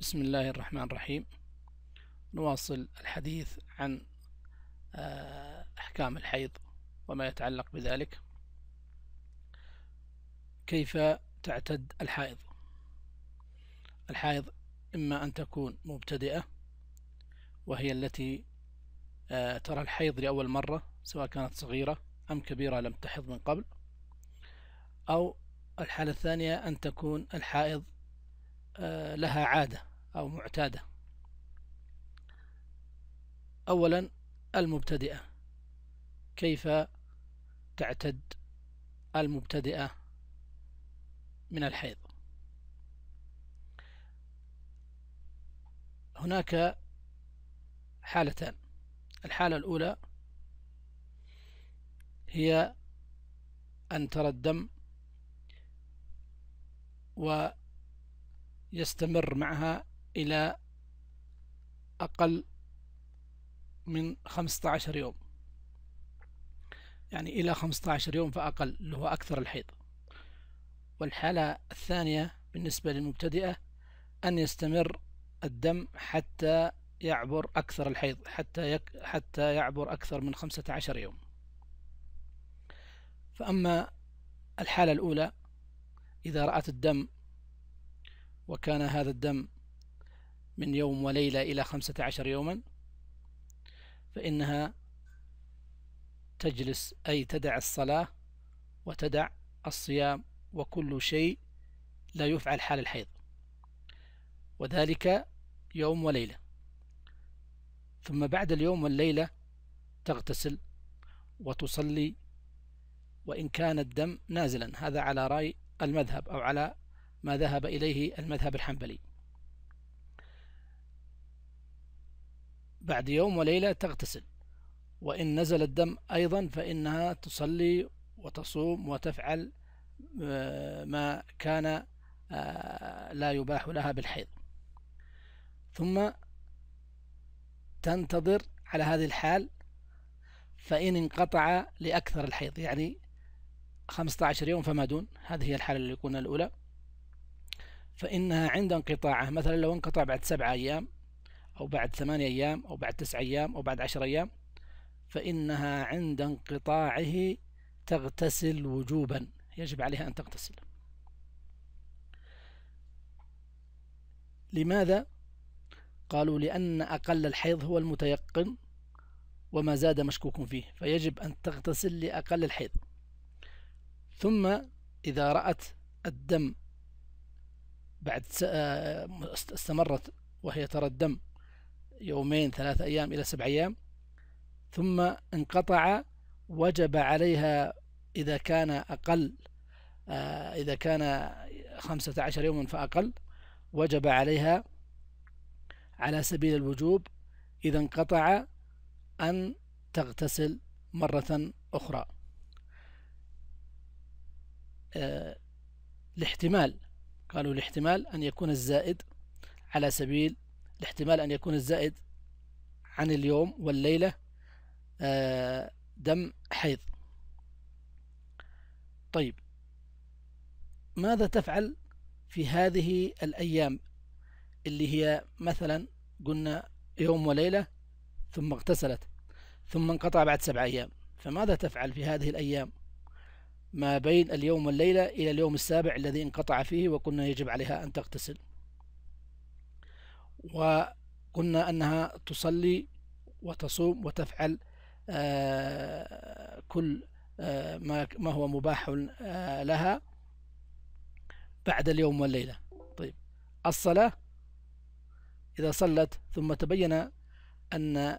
بسم الله الرحمن الرحيم نواصل الحديث عن آه، أحكام الحيض وما يتعلق بذلك كيف تعتد الحائض الحائض إما أن تكون مبتدئة وهي التي آه، ترى الحيض لأول مرة سواء كانت صغيرة أم كبيرة لم تحض من قبل أو الحالة الثانية أن تكون الحائض آه، لها عادة أو معتادة أولا المبتدئة كيف تعتد المبتدئة من الحيض هناك حالتان الحالة الأولى هي أن ترى الدم ويستمر معها إلى أقل من 15 يوم يعني إلى 15 يوم فأقل اللي هو أكثر الحيض والحالة الثانية بالنسبة للمبتدئة أن يستمر الدم حتى يعبر أكثر الحيض حتى يك حتى يعبر أكثر من 15 يوم فأما الحالة الأولى إذا رأت الدم وكان هذا الدم من يوم وليلة إلى خمسة عشر يوما فإنها تجلس أي تدع الصلاة وتدع الصيام وكل شيء لا يفعل حال الحيض وذلك يوم وليلة ثم بعد اليوم والليلة تغتسل وتصلي وإن كان الدم نازلا هذا على رأي المذهب أو على ما ذهب إليه المذهب الحنبلي بعد يوم وليلة تغتسل وإن نزل الدم أيضا فإنها تصلي وتصوم وتفعل آه، ما كان آه، لا يباح لها بالحيض ثم تنتظر على هذه الحال فإن انقطع لأكثر الحيض يعني 15 يوم فما دون هذه هي الحالة اللي قلنا الأولى فإنها عند انقطاعه مثلا لو انقطع بعد سبعة أيام أو بعد ثمانية أيام أو بعد تسعة أيام أو بعد عشر أيام فإنها عند انقطاعه تغتسل وجوبا يجب عليها أن تغتسل لماذا؟ قالوا لأن أقل الحيض هو المتيقن وما زاد مشكوك فيه فيجب أن تغتسل لأقل الحيض ثم إذا رأت الدم بعد آه، استمرت وهي ترى الدم يومين ثلاثة أيام إلى سبع أيام ثم انقطع وجب عليها إذا كان أقل آه، إذا كان خمسة عشر يوما فأقل وجب عليها على سبيل الوجوب إذا انقطع أن تغتسل مرة أخرى الاحتمال آه، قالوا الاحتمال أن يكون الزائد على سبيل الاحتمال أن يكون الزائد عن اليوم والليلة آه، دم حيض طيب ماذا تفعل في هذه الأيام اللي هي مثلا قلنا يوم وليلة ثم اغتسلت ثم انقطع بعد سبع أيام فماذا تفعل في هذه الأيام ما بين اليوم والليلة إلى اليوم السابع الذي انقطع فيه وقلنا يجب عليها أن تغتسل وقلنا أنها تصلي وتصوم وتفعل آه، كل آه، ما هو مباح آه، لها بعد اليوم والليلة طيب الصلاة إذا صلت ثم تبين أن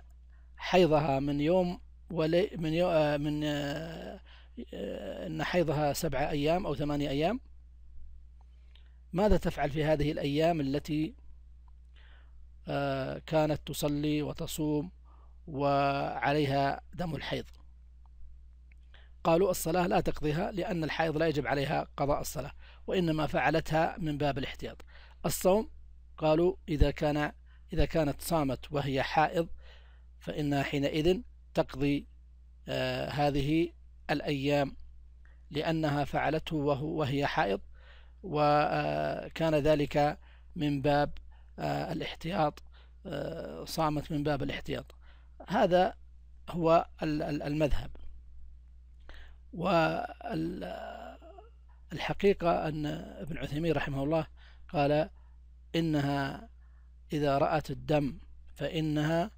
حيضها من يوم ولي من يو من أن حيضها سبعة أيام أو ثمانية أيام ماذا تفعل في هذه الأيام التي آه، كانت تصلي وتصوم وعليها دم الحيض قالوا الصلاة لا تقضيها لأن الحيض لا يجب عليها قضاء الصلاة وإنما فعلتها من باب الاحتياط الصوم قالوا إذا كان إذا كانت صامت وهي حائض فإنها حينئذ تقضي آه، هذه الأيام لأنها فعلته وهو وهي حائض وكان آه، ذلك من باب آه، الاحتياط آه، صامت من باب الاحتياط هذا هو المذهب والحقيقة أن ابن عثيمين رحمه الله قال إنها إذا رأت الدم فإنها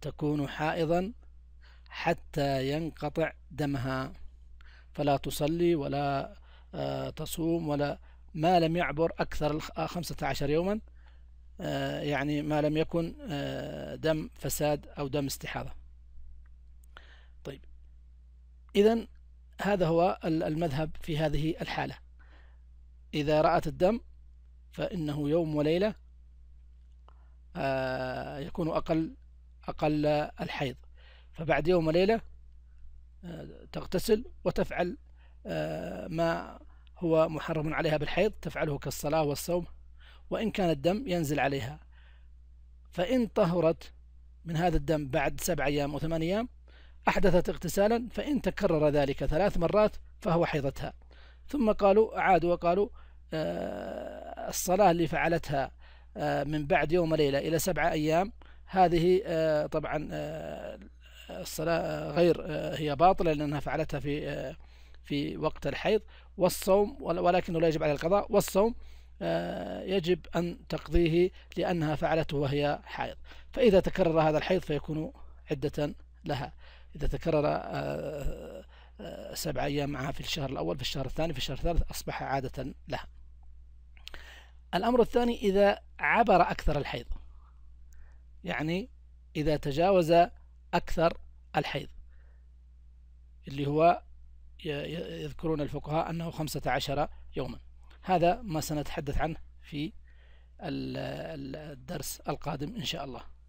تكون حائضا حتى ينقطع دمها فلا تصلي ولا آه، تصوم ولا ما لم يعبر أكثر 15 يوما آه، يعني ما لم يكن آه، دم فساد أو دم استحاضة طيب إذا هذا هو المذهب في هذه الحالة إذا رأت الدم فإنه يوم وليلة آه، يكون أقل أقل الحيض فبعد يوم وليلة تغتسل وتفعل ما هو محرم عليها بالحيض تفعله كالصلاة والصوم وإن كان الدم ينزل عليها فإن طهرت من هذا الدم بعد سبع أيام وثمان أيام أحدثت اغتسالا فإن تكرر ذلك ثلاث مرات فهو حيضتها ثم قالوا أعادوا وقالوا آه، الصلاة اللي فعلتها آه، من بعد يوم ليلة إلى سبعة أيام هذه آه، طبعا الصلاة غير هي باطلة لأنها فعلتها في في وقت الحيض والصوم ولكنه لا يجب على القضاء والصوم آه، يجب أن تقضيه لأنها فعلته وهي حائض فإذا تكرر هذا الحيض فيكون عدة لها إذا تكرر آه، آه، سبع أيام معها في الشهر الأول في الشهر الثاني في الشهر الثالث أصبح عادة لها الأمر الثاني إذا عبر أكثر الحيض يعني إذا تجاوز أكثر الحيض اللي هو يذكرون الفقهاء أنه خمسة عشر يوما هذا ما سنتحدث عنه في الدرس القادم إن شاء الله